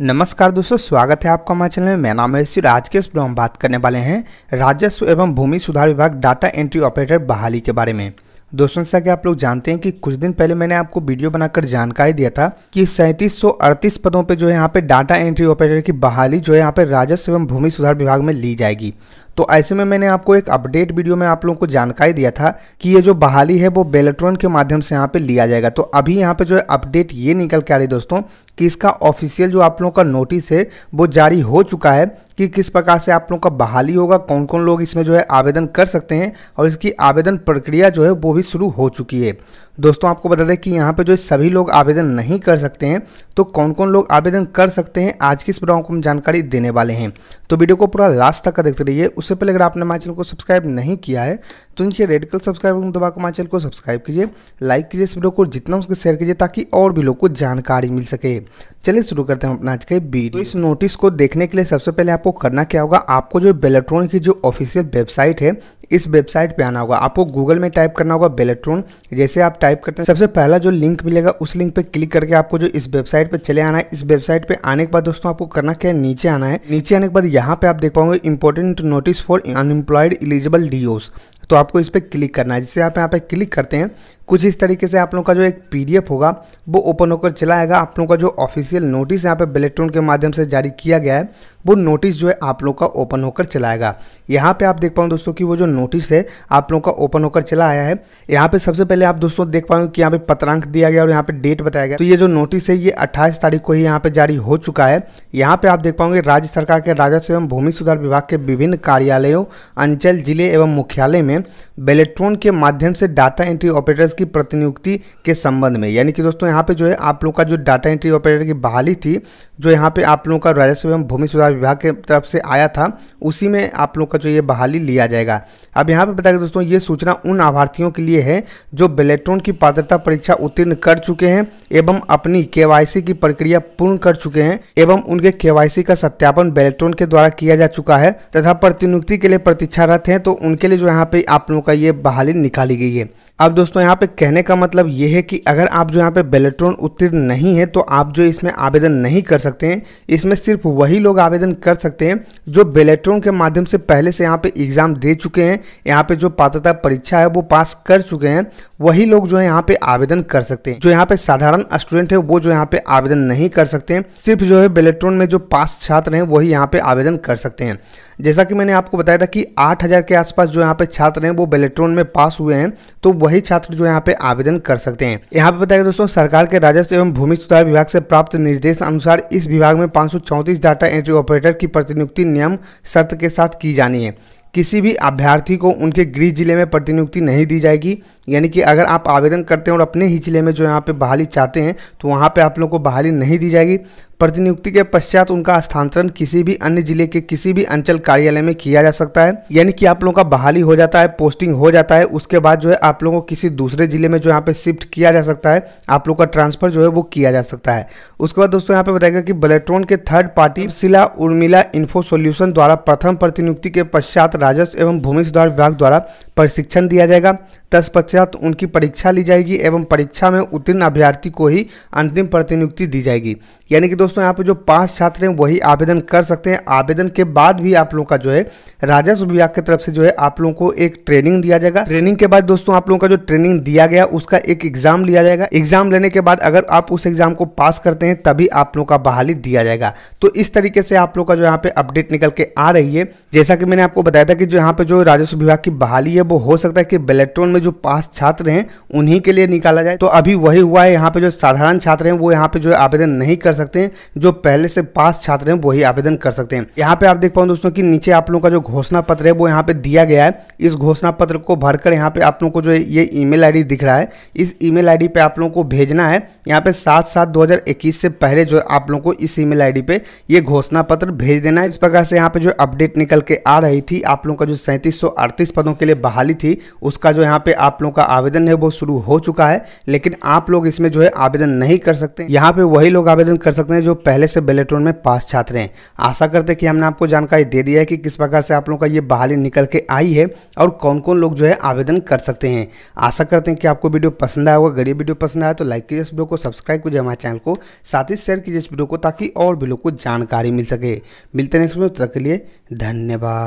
नमस्कार दोस्तों स्वागत है आपका हमारे चैनल में मैं नाम है श्री राजकेश ब्रह्म बात करने वाले हैं राजस्व एवं भूमि सुधार विभाग डाटा एंट्री ऑपरेटर बहाली के बारे में दोस्तों जैसा कि आप लोग जानते हैं कि कुछ दिन पहले मैंने आपको वीडियो बनाकर जानकारी दिया था कि सैंतीस पदों पर जो है यहाँ पे डाटा एंट्री ऑपरेटर की बहाली जो है यहाँ पे राजस्व एवं भूमि सुधार विभाग में ली जाएगी तो ऐसे में मैंने आपको एक अपडेट वीडियो में आप लोगों को जानकारी दिया था कि ये जो बहाली है वो बेलेट्रॉन के माध्यम से यहाँ पे लिया जाएगा तो अभी यहाँ पे जो है अपडेट ये निकल के आ रही दोस्तों कि इसका ऑफिशियल जो आप लोगों का नोटिस है वो जारी हो चुका है कि किस प्रकार से आप लोगों का बहाली होगा कौन कौन लोग इसमें जो है आवेदन कर सकते हैं और इसकी आवेदन प्रक्रिया जो है वो भी शुरू हो चुकी है दोस्तों आपको बता दें कि यहाँ पे जो सभी लोग आवेदन नहीं कर सकते हैं तो कौन कौन लोग आवेदन कर सकते हैं आज किस इस को हम जानकारी देने वाले हैं तो वीडियो को पूरा लास्ट तक का देखते रहिए उस उससे पहले अगर आपने हमारे चैनल को सब्सक्राइब नहीं किया है तो नीचे रेड कलर सब्सक्राइब बटन हमारे चैनल को सब्सक्राइब कीजिए लाइक कीजिए इस वीडियो को जितना उसके शेयर कीजिए ताकि और भी लोग को जानकारी मिल सके चलिए शुरू करते हैं अपना आज के वीडियो तो इस नोटिस को देखने के लिए सबसे पहले आपको करना क्या होगा आपको जो बेलेट्रॉन की जो ऑफिशियल वेबसाइट है इस वेबसाइट पे आना होगा आपको गूगल में टाइप करना होगा बेलेट्रॉन जैसे आप टाइप करते हैं सबसे पहला जो लिंक मिलेगा उस लिंक पे क्लिक करके आपको जो इस वेबसाइट पे चले आना है इस वेबसाइट पे आने के बाद दोस्तों आपको करना क्या है नीचे आना है नीचे आने के बाद यहाँ पे आप देख पाओगे important notice for unemployed eligible डीओस तो आपको इस पर क्लिक करना है जैसे आप यहाँ पर क्लिक करते हैं कुछ इस तरीके से आप लोगों का जो एक पीडीएफ होगा वो ओपन होकर चला आएगा आप लोगों का जो ऑफिशियल नोटिस यहाँ पे बेलेट्रॉन के माध्यम से जारी किया गया है वो नोटिस जो है आप लोग का ओपन होकर चला आएगा यहाँ पे आप देख पाओ दोस्तों कि वो जो नोटिस है आप लोगों का ओपन होकर चला आया है यहाँ पे सबसे पहले आप दोस्तों देख पाओ कि यहाँ पे पत्रांक दिया गया और यहाँ पे डेट बताया गया तो ये जो नोटिस है ये 28 तारीख को ही यहाँ पे जारी हो चुका है यहाँ पे आप देख पाओगे राज्य सरकार के राजस्व एवं भूमि सुधार विभाग के विभिन्न कार्यालयों अंचल जिले एवं मुख्यालय में बेलेक्ट्रॉन के माध्यम से डाटा एंट्री ऑपरेटर्स की प्रतिनियुक्ति के संबंध में यानी कि दोस्तों यहाँ पे जो है आप लोगों का जो डाटा एंट्री ऑपरेटर की बहाली थी जो यहाँ पे आप लोगों का राजस्व एवं भूमि सुधार विभाग के तरफ से आया था उसी में आप लोग का जो ये बहाली लिया जाएगा अब यहाँ पे दें दोस्तों ये सूचना उन लाभार्थियों के लिए है जो बेलेट्रॉन की पात्रता परीक्षा उत्तीर्ण कर चुके हैं एवं अपनी के की प्रक्रिया पूर्ण कर चुके हैं एवं उनके के का सत्यापन बेलेट्रॉन के द्वारा किया जा चुका है तथा प्रतिनियुक्ति के लिए प्रतीक्षारत है तो उनके लिए जो यहाँ पे आप लोगों का ये बहाली निकाली गई है अब दोस्तों यहाँ पे पे कहने का मतलब ये है कि अगर आप जो यहाँ पे बेलेट्रॉन उत्तीर्ण नहीं है तो आप जो इसमें आवेदन नहीं कर सकते हैं इसमें सिर्फ वही लोग आवेदन कर सकते हैं जो बेलेट्रोन के माध्यम से पहले से यहाँ पे एग्ज़ाम दे चुके हैं यहाँ पे जो पात्रता परीक्षा है वो पास कर चुके हैं वही लोग जो है यहाँ पे आवेदन कर सकते हैं जो यहाँ पे साधारण स्टूडेंट है वो जो यहाँ पे आवेदन नहीं कर सकते हैं सिर्फ जो है बेलेट्रोन में जो पास छात्र हैं वही यहाँ पे आवेदन कर सकते हैं जैसा कि मैंने आपको बताया था कि 8000 के आसपास जो यहाँ पे छात्र हैं वो बेलेट्रोन में पास हुए हैं तो वही छात्र जो यहाँ पे आवेदन कर सकते हैं यहाँ पे बताया दोस्तों सरकार के राजस्व एवं भूमि सुधार विभाग से प्राप्त निर्देश अनुसार इस विभाग में पांच डाटा एंट्री ऑपरेटर की प्रतिनियुक्ति नियम शर्त के साथ की जानी है किसी भी अभ्यर्थी को उनके गृह जिले में प्रतिनियुक्ति नहीं दी जाएगी यानी कि अगर आप आवेदन करते हैं और अपने ही जिले में जो यहाँ पे बहाली चाहते हैं तो वहाँ पे आप लोगों को बहाली नहीं दी जाएगी प्रतिनियुक्ति के पश्चात उनका स्थानांतरण किसी भी अन्य जिले के किसी भी अंचल कार्यालय में किया जा सकता है यानी कि आप लोगों का बहाली हो जाता है पोस्टिंग हो जाता है उसके बाद जो है आप लोगों को किसी दूसरे जिले में जो यहाँ पे शिफ्ट किया जा सकता है आप लोग का ट्रांसफर जो है वो किया जा सकता है उसके बाद दोस्तों यहाँ पे बताएगा कि बलेट्रॉन के थर्ड पार्टी शिला उर्मिला इन्फो सोल्यूशन द्वारा प्रथम प्रतिनियुक्ति के पश्चात राजस्व एवं भूमि सुधार विभाग द्वारा प्रशिक्षण दिया जाएगा तत्पश्चात उनकी परीक्षा ली जाएगी एवं परीक्षा में उत्तीर्ण अभ्यर्थी को ही अंतिम प्रतिनियुक्ति दी जाएगी यानी कि दोस्तों यहाँ पे जो पांच छात्र हैं वही आवेदन कर सकते हैं आवेदन के बाद भी आप लोगों का जो है राजस्व विभाग की तरफ से जो है आप लोगों को एक ट्रेनिंग दिया जाएगा ट्रेनिंग के बाद दोस्तों आप लोगों का जो ट्रेनिंग दिया गया उसका एक एग्जाम लिया जाएगा एग्जाम लेने के बाद अगर आप उस एग्जाम को पास करते हैं तभी आप लोगों का बहाली दिया जाएगा तो इस तरीके से आप लोग का जो यहाँ पे अपडेट निकल के आ रही है जैसा कि मैंने आपको बताया था कि जो यहाँ पे जो राजस्व विभाग की बहाली है वो हो सकता है कि बेलेक्ट्रॉन में जो पास छात्र हैं उन्हीं के लिए निकाला जाए तो अभी वही हुआ है यहाँ पे जो साधारण छात्र हैं वो यहाँ पे जो आवेदन नहीं कर सकते हैं जो पहले से पास छात्र हैं वही आवेदन कर सकते हैं यहाँ पे आप देख पाओ दोस्तों कि नीचे आप लोगों का जो घोषणा पत्र है वो यहाँ पे दिया गया है इस घोषणा पत्र को भरकर यहाँ पे आप लोगों को जो ये ईमेल आईडी दिख रहा है इस ईमेल आईडी पे आप लोगों को भेजना है यहाँ पे सात सात दो से पहले जो आप लोगों को इस ईमेल आईडी पे ये घोषणा पत्र भेज देना है इस प्रकार से यहाँ पे जो अपडेट निकल के आ रही थी आप लोगों का जो सैंतीस पदों के लिए बहाली थी उसका जो यहाँ पे आप लोगों का आवेदन है वो शुरू हो चुका है लेकिन आप लोग इसमें जो है आवेदन नहीं कर सकते यहाँ पे वही लोग आवेदन कर सकते हैं जो पहले से बेलेटोन में पास छात्र हैं आशा करते हैं कि हमने आपको जानकारी दे दिया है कि किस प्रकार से आप लोगों का ये बहाली निकल के आई है और कौन कौन लोग जो है आवेदन कर सकते हैं आशा करते हैं कि आपको वीडियो पसंद आया होगा अगर ये वीडियो पसंद आया तो लाइक कीजिए इस वीडियो को सब्सक्राइब कीजिए हमारे चैनल को साथ ही शेयर कीजिए इस वीडियो को ताकि और भी लोग को जानकारी मिल सके मिलते नेक्स्ट में तक के लिए धन्यवाद